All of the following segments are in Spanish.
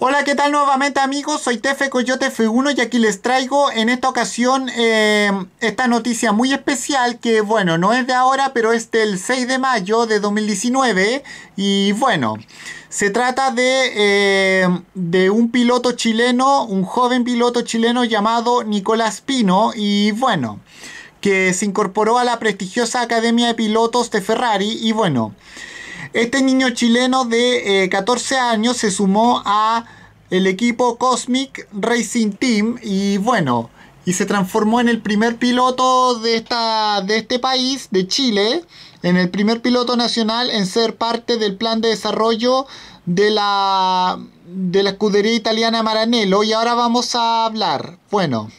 Hola, ¿qué tal nuevamente amigos? Soy Tefe Coyote F1 y aquí les traigo en esta ocasión eh, esta noticia muy especial que bueno, no es de ahora, pero es del 6 de mayo de 2019 y bueno, se trata de, eh, de un piloto chileno, un joven piloto chileno llamado Nicolás Pino y bueno que se incorporó a la prestigiosa Academia de Pilotos de Ferrari y bueno, este niño chileno de 14 eh, años se sumó a el equipo Cosmic Racing Team y bueno, y se transformó en el primer piloto de, esta, de este país, de Chile, en el primer piloto nacional en ser parte del plan de desarrollo de la, de la escudería italiana Maranello. Y ahora vamos a hablar, bueno...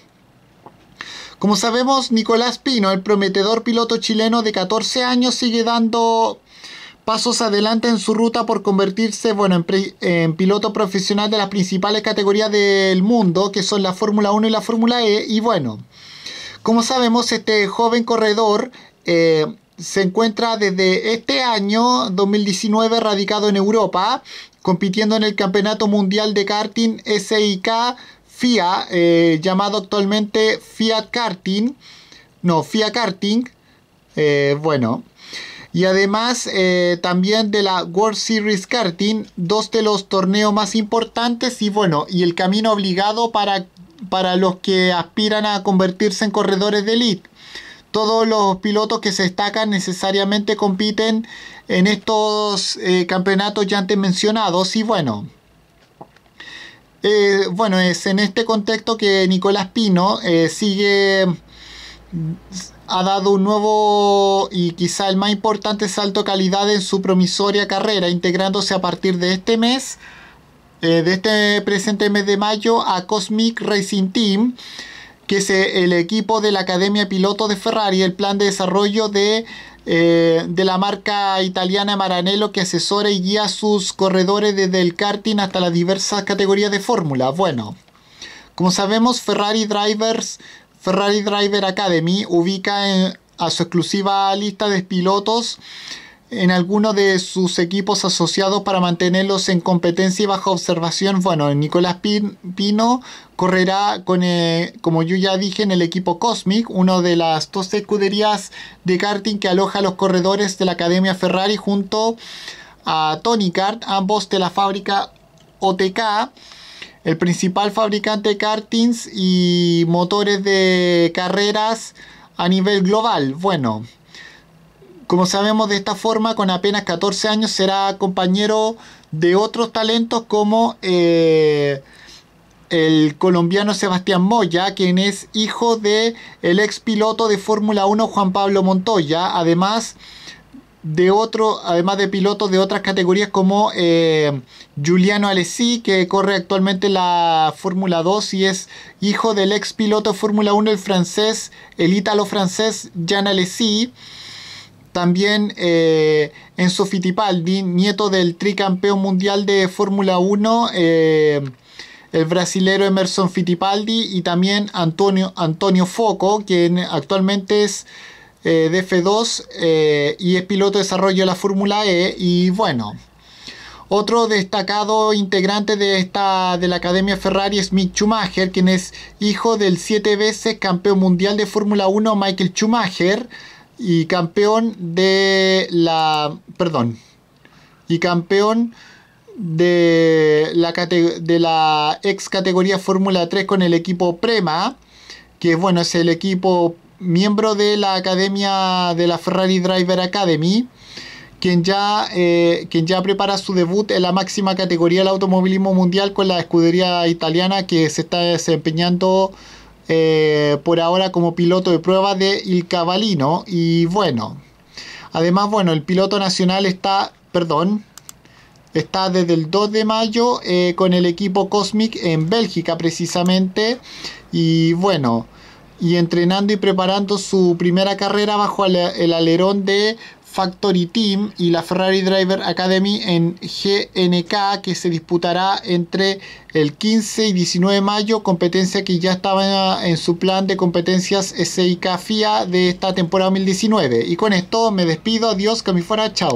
Como sabemos, Nicolás Pino, el prometedor piloto chileno de 14 años, sigue dando pasos adelante en su ruta por convertirse bueno, en, piloto profesional de las principales categorías del mundo, que son la Fórmula 1 y la Fórmula E. Y bueno, como sabemos, este joven corredor eh, se encuentra desde este año 2019 radicado en Europa, compitiendo en el Campeonato Mundial de Karting SIK FIA, eh, llamado actualmente Fiat Karting. No, FIA Karting. Eh, bueno, y además eh, también de la World Series Karting, dos de los torneos más importantes y bueno, y el camino obligado para, para los que aspiran a convertirse en corredores de elite. Todos los pilotos que se destacan necesariamente compiten en estos eh, campeonatos ya antes mencionados y bueno, eh, bueno, es en este contexto que Nicolás Pino sigue ha dado un nuevo y quizá el más importante salto de calidad en su promisoria carrera, integrándose a partir de este mes, eh, de este presente mes de mayo, a Cosmic Racing Team, que es eh, el equipo de la Academia Piloto de Ferrari, el plan de desarrollo de, eh, de la marca italiana Maranello que asesora y guía a sus corredores desde el karting hasta las diversas categorías de fórmula. Bueno, como sabemos, Ferrari Drivers Ferrari Driver Academy ubica a su exclusiva lista de pilotos en alguno de sus equipos asociados para mantenerlos en competencia y bajo observación. Bueno, Nicolás Pino correrá con, eh, como yo ya dije, en el equipo Cosmic, uno de las dos escuderías de karting que aloja a los corredores de la Academia Ferrari junto a Tony Kart, ambos de la fábrica OTK el principal fabricante de kartings y motores de carreras a nivel global. Bueno, como sabemos de esta forma, con apenas 14 años será compañero de otros talentos como eh, el colombiano Sebastián Moya, quien es hijo de el ex piloto de Fórmula 1 Juan Pablo Montoya. Además, de otro, además de pilotos de otras categorías como Juliano eh, Giuliano Alessi, que corre actualmente la Fórmula 2 y es hijo del ex piloto Fórmula 1, el francés, el ítalo francés Jean Alessi. También eh, Enzo Fittipaldi, nieto del tricampeón mundial de Fórmula 1, eh, el brasilero Emerson Fittipaldi y también Antonio, Antonio Foco, quien actualmente es eh, de F2 eh, y es piloto de desarrollo de la Fórmula E y bueno. Otro destacado integrante de, esta, de la Academia Ferrari es Mick Schumacher, quien es hijo del siete veces campeón mundial de Fórmula 1 Michael Schumacher y campeón de la... perdón, y campeón de la, de la ex categoría Fórmula 3 con el equipo Prema, que bueno, es el equipo miembro de la academia de la Ferrari Driver Academy, quien ya, eh, quien ya prepara su debut en la máxima categoría del automovilismo mundial con la escudería italiana que se está desempeñando eh, por ahora como piloto de prueba de Il Cavalino... Y bueno, además, bueno, el piloto nacional está, perdón, está desde el 2 de mayo eh, con el equipo Cosmic en Bélgica precisamente. Y bueno, y entrenando y preparando su primera carrera bajo el alerón de Factory Team y la Ferrari Driver Academy en GNK que se disputará entre el 15 y 19 de mayo, competencia que ya estaba en su plan de competencias SIK FIA de esta temporada 2019. Y con esto me despido, adiós, que me fuera, chao.